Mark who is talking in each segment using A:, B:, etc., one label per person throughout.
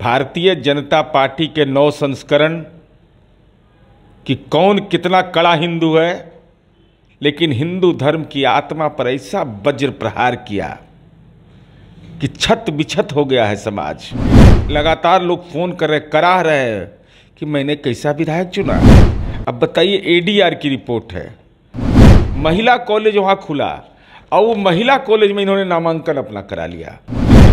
A: भारतीय जनता पार्टी के नौ संस्करण कि कौन कितना कड़ा हिंदू है लेकिन हिंदू धर्म की आत्मा पर ऐसा वज्र प्रहार किया कि छत बिछत हो गया है समाज लगातार लोग फोन कर रहे कराह रहे कि मैंने कैसा विधायक चुना अब बताइए एडीआर की रिपोर्ट है महिला कॉलेज वहाँ खुला और वो महिला कॉलेज में इन्होंने नामांकन अपना करा लिया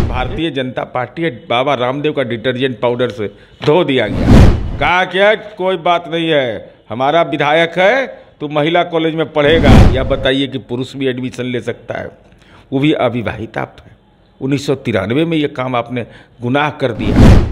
A: भारतीय जनता पार्टी बाबा रामदेव का डिटर्जेंट पाउडर से धो दिया गया कहा क्या कोई बात नहीं है हमारा विधायक है तो महिला कॉलेज में पढ़ेगा या बताइए कि पुरुष भी एडमिशन ले सकता है वो भी अविवाहित आप है उन्नीस में ये काम आपने गुनाह कर दिया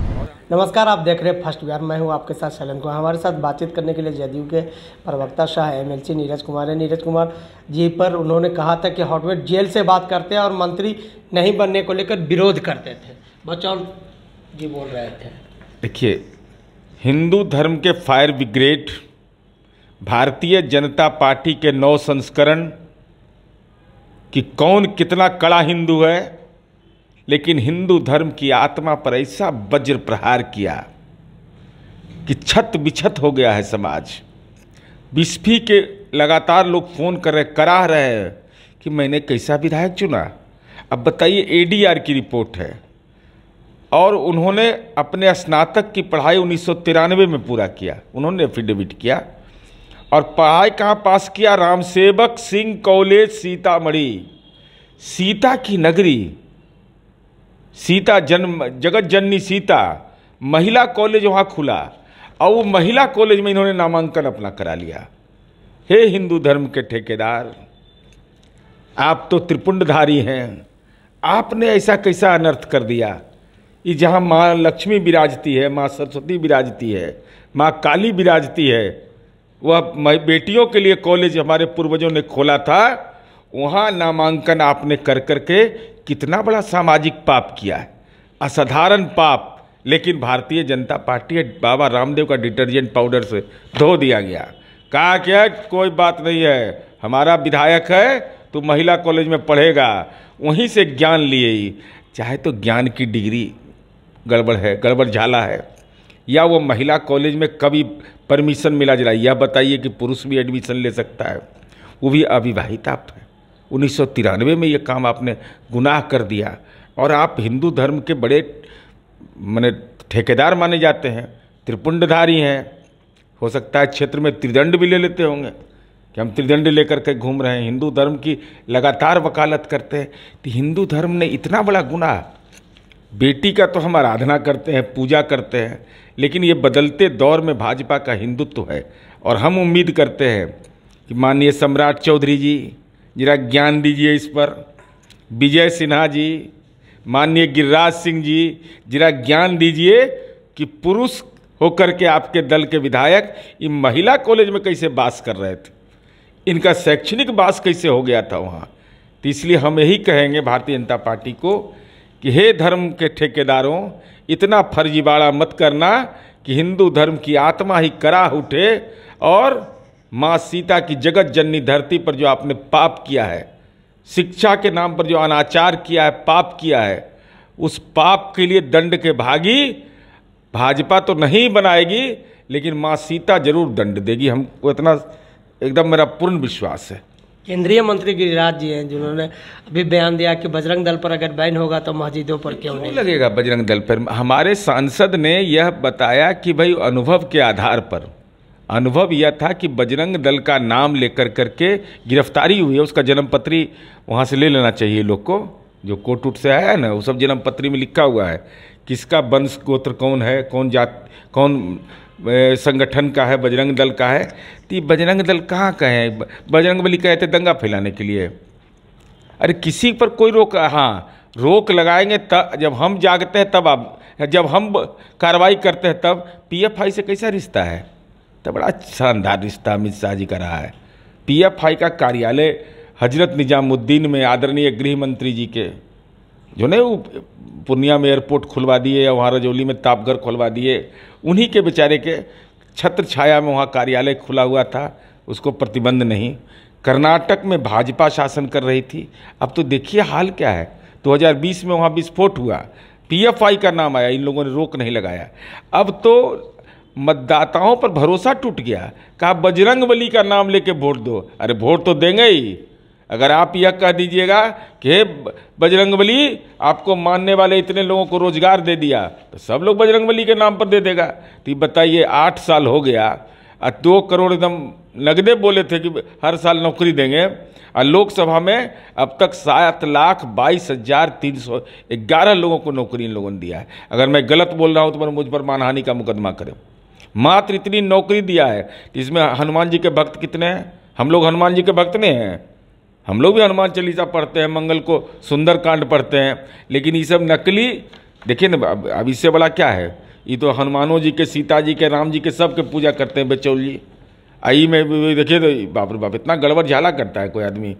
B: नमस्कार आप देख रहे हैं फर्स्ट बिहार मैं हूं आपके साथ शैलन कुमार हमारे साथ बातचीत करने के लिए जदयू के प्रवक्ता शाह एमएलसी नीरज कुमार है नीरज कुमार जी पर उन्होंने कहा था कि हॉटवेट जेल से बात करते हैं और मंत्री नहीं बनने को लेकर विरोध करते थे बचौल जी बोल रहे थे
A: देखिए हिंदू धर्म के फायर ब्रिग्रेड भारतीय जनता पार्टी के नौ संस्करण कि कौन कितना कड़ा हिंदू है लेकिन हिंदू धर्म की आत्मा पर ऐसा वज्र प्रहार किया कि छत बिछत हो गया है समाज बिस्फी के लगातार लोग फ़ोन कर रहे कराह रहे हैं कि मैंने कैसा विधायक चुना अब बताइए एडीआर की रिपोर्ट है और उन्होंने अपने स्नातक की पढ़ाई उन्नीस में पूरा किया उन्होंने एफिडेविट किया और पढ़ाई कहाँ पास किया रामसेवक सिंह कॉलेज सीतामढ़ी सीता की नगरी सीता जन्म जगत जननी सीता महिला कॉलेज वहाँ खुला और वो महिला कॉलेज में इन्होंने नामांकन अपना करा लिया हे हिंदू धर्म के ठेकेदार आप तो त्रिपुंडधारी हैं आपने ऐसा कैसा अनर्थ कर दिया ये जहाँ माँ लक्ष्मी विराजती है माँ सरस्वती विराजती है माँ काली विराजती है वह बेटियों के लिए कॉलेज हमारे पूर्वजों ने खोला था वहाँ नामांकन आपने कर कर के कितना बड़ा सामाजिक पाप किया है असाधारण पाप लेकिन भारतीय जनता पार्टी बाबा रामदेव का डिटर्जेंट पाउडर से धो दिया गया कहा क्या कोई बात नहीं है हमारा विधायक है तो महिला कॉलेज में पढ़ेगा वहीं से ज्ञान लिए ही चाहे तो ज्ञान की डिग्री गड़बड़ है गड़बड़ झाला है या वो महिला कॉलेज में कभी परमिशन मिला जला यह बताइए कि पुरुष भी एडमिशन ले सकता है वो भी अविवाहिता है उन्नीस में ये काम आपने गुनाह कर दिया और आप हिंदू धर्म के बड़े मैंने ठेकेदार माने जाते हैं त्रिपुंडधारी हैं हो सकता है क्षेत्र में त्रिदंड भी ले लेते होंगे कि हम त्रिदंड लेकर के घूम रहे हैं हिंदू धर्म की लगातार वकालत करते हैं तो हिंदू धर्म ने इतना बड़ा गुनाह बेटी का तो हम आराधना करते हैं पूजा करते हैं लेकिन ये बदलते दौर में भाजपा का हिंदुत्व है और हम उम्मीद करते हैं कि माननीय सम्राट चौधरी जी जरा ज्ञान दीजिए इस पर विजय सिन्हा जी माननीय गिरिराज सिंह जी जरा ज्ञान दीजिए कि पुरुष होकर के आपके दल के विधायक इन महिला कॉलेज में कैसे बास कर रहे थे इनका शैक्षणिक बास कैसे हो गया था वहाँ तो इसलिए हम यही कहेंगे भारतीय जनता पार्टी को कि हे धर्म के ठेकेदारों इतना फर्जीवाड़ा मत करना कि हिंदू धर्म की आत्मा ही करा उठे और माँ सीता की जगत जननी धरती पर जो आपने पाप किया है शिक्षा के नाम पर जो अनाचार किया है पाप किया है उस पाप के लिए दंड के भागी भाजपा तो नहीं बनाएगी लेकिन माँ सीता जरूर दंड देगी हमको इतना एकदम मेरा पूर्ण विश्वास है
B: केंद्रीय मंत्री गिरिराज जी हैं जिन्होंने अभी बयान दिया कि बजरंग दल पर अगर बैन होगा तो मस्जिदों पर क्यों नहीं लगेगा
A: बजरंग दल पर हमारे सांसद ने यह बताया कि भाई अनुभव के आधार पर अनुभव यह था कि बजरंग दल का नाम लेकर करके गिरफ्तारी हुई है उसका जन्मपत्री वहाँ से ले लेना चाहिए लोग को जो उठ से आया है ना वो सब जन्मपत्री में लिखा हुआ है किसका वंश गोत्र कौन है कौन जात कौन संगठन का है बजरंग दल का है तो ये बजरंग दल कहाँ का है बजरंग बली कहे थे दंगा फैलाने के लिए अरे किसी पर कोई रोक हाँ रोक लगाएंगे तब जब हम जागते हैं तब आप जब हम कार्रवाई करते हैं तब पीएफआई से कैसा रिश्ता है तो बड़ा शानदार अच्छा रिश्ता अमित शाह जी का रहा है पीएफआई का कार्यालय हजरत निजामुद्दीन में आदरणीय गृह मंत्री जी के जो ने पूर्णिया में एयरपोर्ट खुलवा दिए या वहाँ रजौली में तापघर खुलवा दिए उन्हीं के बेचारे के छत्र छाया में वहाँ कार्यालय खुला हुआ था उसको प्रतिबंध नहीं कर्नाटक में भाजपा शासन कर रही थी अब तो देखिए हाल क्या है 2020 में वहाँ विस्फोट हुआ पीएफआई का नाम आया इन लोगों ने रोक नहीं लगाया अब तो मतदाताओं पर भरोसा टूट गया कहा बजरंग बली का नाम लेके वोट दो अरे वोट तो देंगे ही अगर आप यह कह दीजिएगा कि हे बजरंग बली आपको मानने वाले इतने लोगों को रोजगार दे दिया तो सब लोग बजरंग बली के नाम पर दे देगा तो बताइए आठ साल हो गया और दो करोड़ एकदम नगदे बोले थे कि हर साल नौकरी देंगे और लोकसभा में अब तक सात लाख बाईस हजार तीन सौ ग्यारह लोगों को नौकरी इन लोगों ने दिया है अगर मैं गलत बोल रहा हूँ तो मुझ पर मानहानि का मुकदमा करें मात्र इतनी नौकरी दिया है इसमें हनुमान जी के भक्त कितने हैं हम लोग हनुमान जी के भक्त नहीं हैं हम लोग भी हनुमान चालीसा पढ़ते हैं मंगल को सुंदर कांड पढ़ते हैं लेकिन ये सब नकली देखिए ना अब इससे बड़ा क्या है ये तो हनुमानों जी के सीता जी के राम जी के सब के पूजा करते हैं बेचौल जी आई में देखिए तो बाप रे बाप इतना गड़बड़ झाला करता है कोई आदमी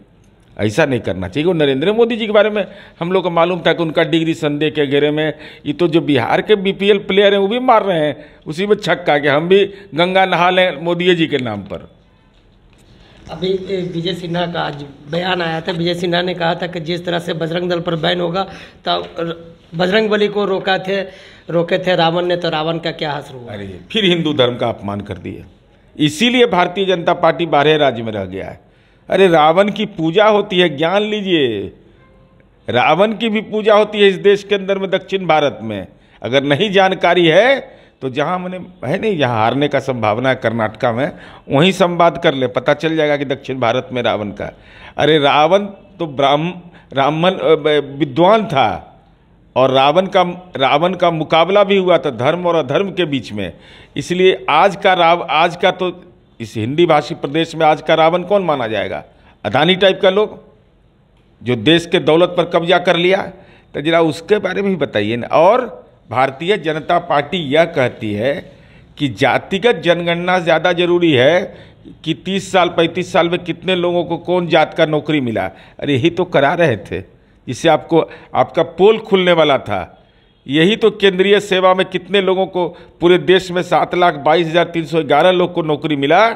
A: ऐसा नहीं करना चाहिए वो नरेंद्र मोदी जी के बारे में हम लोग को मालूम था कि उनका डिग्री संदेह के घेरे में ये तो जो बिहार के बीपीएल प्लेयर हैं वो भी मार रहे हैं उसी में छक्का कि हम भी गंगा नहा लें मोदी जी के नाम पर
B: अभी विजय सिन्हा का आज बयान आया था विजय सिन्हा ने कहा था कि जिस तरह से बजरंग दल पर बैन होगा तब बजरंग बली को रोका थे रोके थे रावण ने तो रावण का क्या हासिल हुआ अरे
A: फिर हिंदू धर्म का अपमान कर दिया इसीलिए भारतीय जनता पार्टी बारह राज्य में रह गया है अरे रावण की पूजा होती है ज्ञान लीजिए रावण की भी पूजा होती है इस देश के अंदर में दक्षिण भारत में अगर नहीं जानकारी है तो जहाँ मैंने है नहीं जहाँ हारने का संभावना है कर्नाटका में वहीं संवाद कर ले पता चल जाएगा कि दक्षिण भारत में रावण का अरे रावण तो ब्राह्म ब्राह्मण विद्वान था और रावण का रावण का मुकाबला भी हुआ था धर्म और अधर्म के बीच में इसलिए आज का राव आज का तो इस हिंदी भाषी प्रदेश में आज का रावण कौन माना जाएगा अदानी टाइप का लोग जो देश के दौलत पर कब्जा कर लिया तो जरा उसके बारे में भी बताइए ना और भारतीय जनता पार्टी यह कहती है कि जातिगत जनगणना ज़्यादा जरूरी है कि 30 साल 35 साल में कितने लोगों को कौन जात का नौकरी मिला अरे यही तो करा रहे थे जिससे आपको आपका पोल खुलने वाला था यही तो केंद्रीय सेवा में कितने लोगों को पूरे देश में सात लाख बाईस हज़ार तीन सौ ग्यारह लोग को नौकरी मिला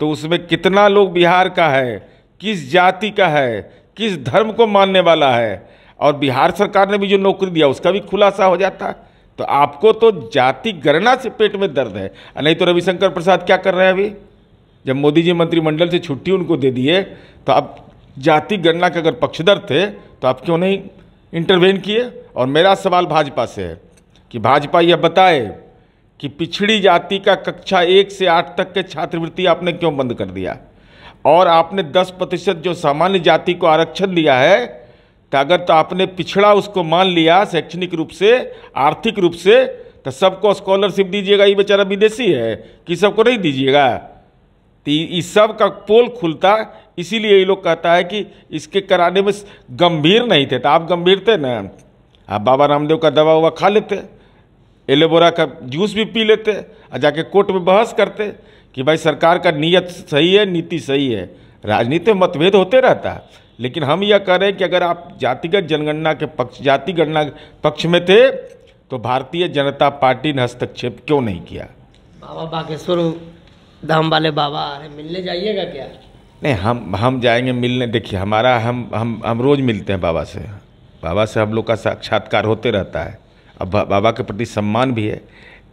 A: तो उसमें कितना लोग बिहार का है किस जाति का है किस धर्म को मानने वाला है और बिहार सरकार ने भी जो नौकरी दिया उसका भी खुलासा हो जाता तो आपको तो जाति गणना से पेट में दर्द है नहीं तो रविशंकर प्रसाद क्या कर रहे हैं अभी जब मोदी जी मंत्रिमंडल से छुट्टी उनको दे दिए तो आप जाति गणना के अगर पक्षधर थे तो आप क्यों नहीं इंटरवेन किए और मेरा सवाल भाजपा से है कि भाजपा यह बताए कि पिछड़ी जाति का कक्षा एक से आठ तक के छात्रवृत्ति आपने क्यों बंद कर दिया और आपने दस प्रतिशत जो सामान्य जाति को आरक्षण दिया है तो अगर तो आपने पिछड़ा उसको मान लिया शैक्षणिक रूप से आर्थिक रूप से तो सबको स्कॉलरशिप दीजिएगा ये बेचारा विदेशी है कि सबको नहीं दीजिएगा तो इस सब का पोल खुलता इसीलिए ये लोग कहता है कि इसके कराने में गंभीर नहीं थे तो आप गंभीर थे ना आप बाबा रामदेव का दवा हुआ खा लेते एलोवेरा का जूस भी पी लेते और जाके कोर्ट में बहस करते कि भाई सरकार का नीयत सही है नीति सही है राजनीति में मतभेद होते रहता है लेकिन हम यह कह रहे हैं कि अगर आप जातिगत जनगणना के पक्ष जातिगणना के पक्ष में थे तो भारतीय जनता पार्टी ने हस्तक्षेप क्यों नहीं किया
B: बाबा बागेश्वर धाम वाले बाबा मिलने जाइएगा क्या
A: नहीं हम हम जाएंगे मिलने देखिए हमारा हम हम हम रोज़ मिलते हैं बाबा से बाबा से हम लोग का साक्षात्कार होते रहता है अब बाबा के प्रति सम्मान भी है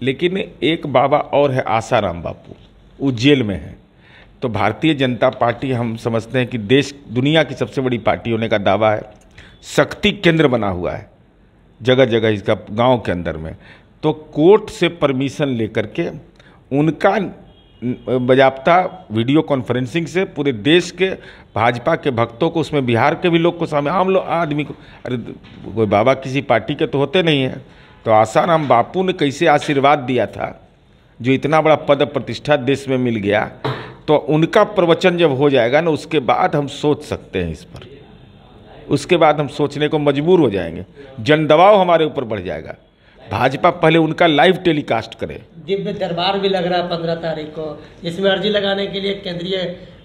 A: लेकिन एक बाबा और है आसाराम बापू वो जेल में है तो भारतीय जनता पार्टी हम समझते हैं कि देश दुनिया की सबसे बड़ी पार्टी होने का दावा है शक्ति केंद्र बना हुआ है जगह जगह इसका गांव के अंदर में तो कोर्ट से परमिशन लेकर के उनका बजाबता वीडियो कॉन्फ्रेंसिंग से पूरे देश के भाजपा के भक्तों को उसमें बिहार के भी लोग को सामने आम लोग आदमी को अरे कोई बाबा किसी पार्टी के तो होते नहीं हैं तो आसाराम बापू ने कैसे आशीर्वाद दिया था जो इतना बड़ा पद प्रतिष्ठा देश में मिल गया तो उनका प्रवचन जब हो जाएगा ना उसके बाद हम सोच सकते हैं इस पर उसके बाद हम सोचने को मजबूर हो जाएंगे जनदबाव हमारे ऊपर बढ़ जाएगा भाजपा पहले उनका लाइव टेलीकास्ट करे
B: दिव्य दरबार भी लग रहा है पंद्रह तारीख को जिसमें अर्जी लगाने के लिए केंद्रीय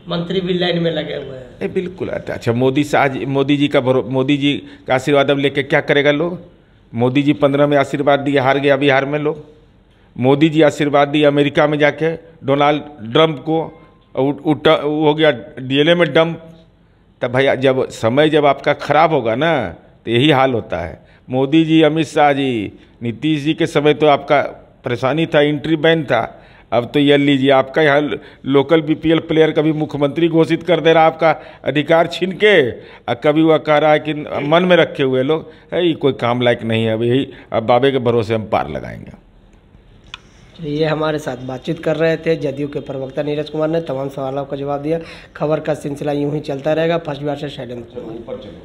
B: मंत्री भी लाइन में लगे हुए
A: हैं बिल्कुल अच्छा, अच्छा मोदी शाह मोदी जी का मोदी जी का आशीर्वाद अब लेके क्या करेगा लोग मोदी जी पंद्रह में आशीर्वाद दिए हार गया बिहार में लोग मोदी जी आशीर्वाद दिए अमेरिका में जाके डोनाल्ड ट्रंप को हो गया डीएलए में डंप तब भैया जब समय जब आपका ख़राब होगा ना तो यही हाल होता है मोदी जी अमित शाह जी नीतीश जी के समय तो आपका परेशानी था एंट्री बैन था अब तो ये लीजिए आपका यहाँ लोकल बीपीएल प्लेयर कभी मुख्यमंत्री घोषित कर दे रहा आपका अधिकार छीन के और कभी वह कह रहा है कि मन में रखे हुए लोग है कोई काम लायक नहीं है अब यही अब बाबे के भरोसे हम पार लगाएंगे
B: तो ये हमारे साथ बातचीत कर रहे थे जदयू के प्रवक्ता नीरज कुमार ने तमाम सवालों का जवाब दिया खबर का सिलसिला यूं ही चलता रहेगा फर्स्ट बार से शैलेंद्र कुमार